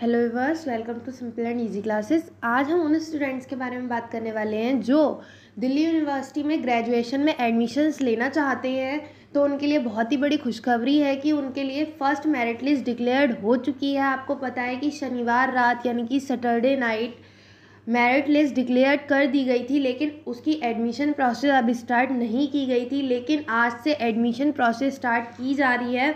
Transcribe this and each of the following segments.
hello everyone welcome to simple and easy classes आज हम उन स्टूडेंट्स के बारे में बात करने वाले हैं जो दिल्ली यूनिवर्सिटी में ग्रेजुएशन में एडमिशन्स लेना चाहते हैं तो उनके लिए बहुत ही बड़ी खुशखबरी है कि उनके लिए फ़र्स्ट मेरिट लिस्ट डिक्लेयर्ड हो चुकी है आपको पता है कि शनिवार रात यानी कि Saturday night merit list declare कर दी गई थी लेकिन उसकी एडमिशन प्रोसेस अभी स्टार्ट नहीं की गई थी लेकिन आज से एडमिशन प्रोसेस स्टार्ट की जा रही है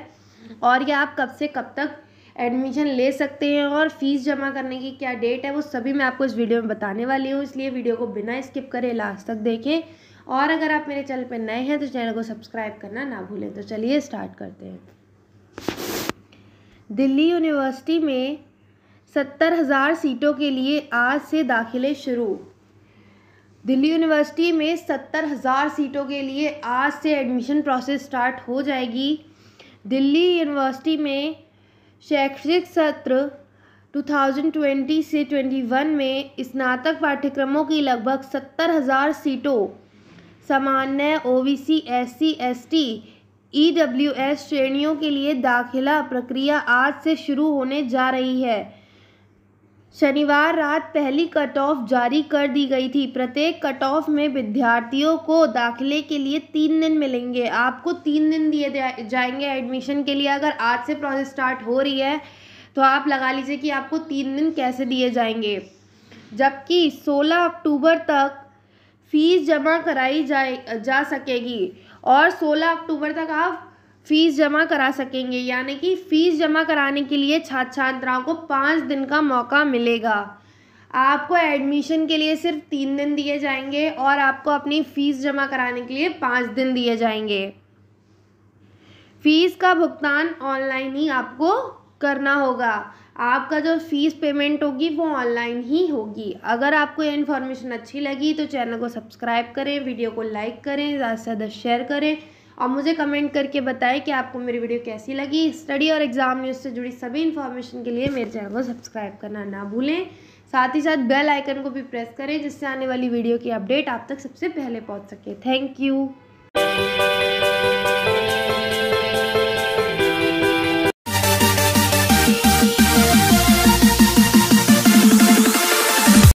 और ये आप कब से कब तक एडमिशन ले सकते हैं और फ़ीस जमा करने की क्या डेट है वो सभी मैं आपको इस वीडियो में बताने वाली हूँ इसलिए वीडियो को बिना स्किप करें लास्ट तक देखें और अगर आप मेरे चैनल पर नए हैं तो चैनल को सब्सक्राइब करना ना भूलें तो चलिए स्टार्ट करते हैं दिल्ली यूनिवर्सिटी में सत्तर हज़ार सीटों के लिए आज से दाखिले शुरू दिल्ली यूनिवर्सिटी में सत्तर हज़ार सीटों के लिए आज से एडमिशन प्रोसेस स्टार्ट हो जाएगी दिल्ली यूनिवर्सिटी में शैक्षणिक सत्र 2020 से 21 में स्नातक पाठ्यक्रमों की लगभग सत्तर हज़ार सीटों सामान्य O B C S C S T E W S श्रेणियों के लिए दाखिला प्रक्रिया आज से शुरू होने जा रही है शनिवार रात पहली कट ऑफ जारी कर दी गई थी प्रत्येक कट ऑफ में विद्यार्थियों को दाखिले के लिए तीन दिन मिलेंगे आपको तीन दिन दिए जाएंगे एडमिशन के लिए अगर आज से प्रोसेस स्टार्ट हो रही है तो आप लगा लीजिए कि आपको तीन दिन कैसे दिए जाएंगे जबकि 16 अक्टूबर तक फीस जमा कराई जाए जा सकेगी और 16 अक्टूबर तक आप फीस जमा करा सकेंगे यानी कि फीस जमा कराने के लिए छात्र छात्राओं को पाँच दिन का मौका मिलेगा आपको एडमिशन के लिए सिर्फ तीन दिन दिए जाएंगे और आपको अपनी फ़ीस जमा कराने के लिए पाँच दिन दिए जाएंगे फ़ीस का भुगतान ऑनलाइन ही आपको करना होगा आपका जो फ़ीस पेमेंट होगी वो ऑनलाइन ही होगी अगर आपको ये इन्फॉर्मेशन अच्छी लगी तो चैनल को सब्सक्राइब करें वीडियो को लाइक करें ज़्यादा से ज़्यादा शेयर करें और मुझे कमेंट करके बताएं कि आपको मेरी वीडियो कैसी लगी स्टडी और एग्ज़ाम न्यूज़ से जुड़ी सभी इन्फॉर्मेशन के लिए मेरे चैनल को सब्सक्राइब करना ना भूलें साथ ही साथ बेल आइकन को भी प्रेस करें जिससे आने वाली वीडियो की अपडेट आप तक सबसे पहले पहुँच सके थैंक यू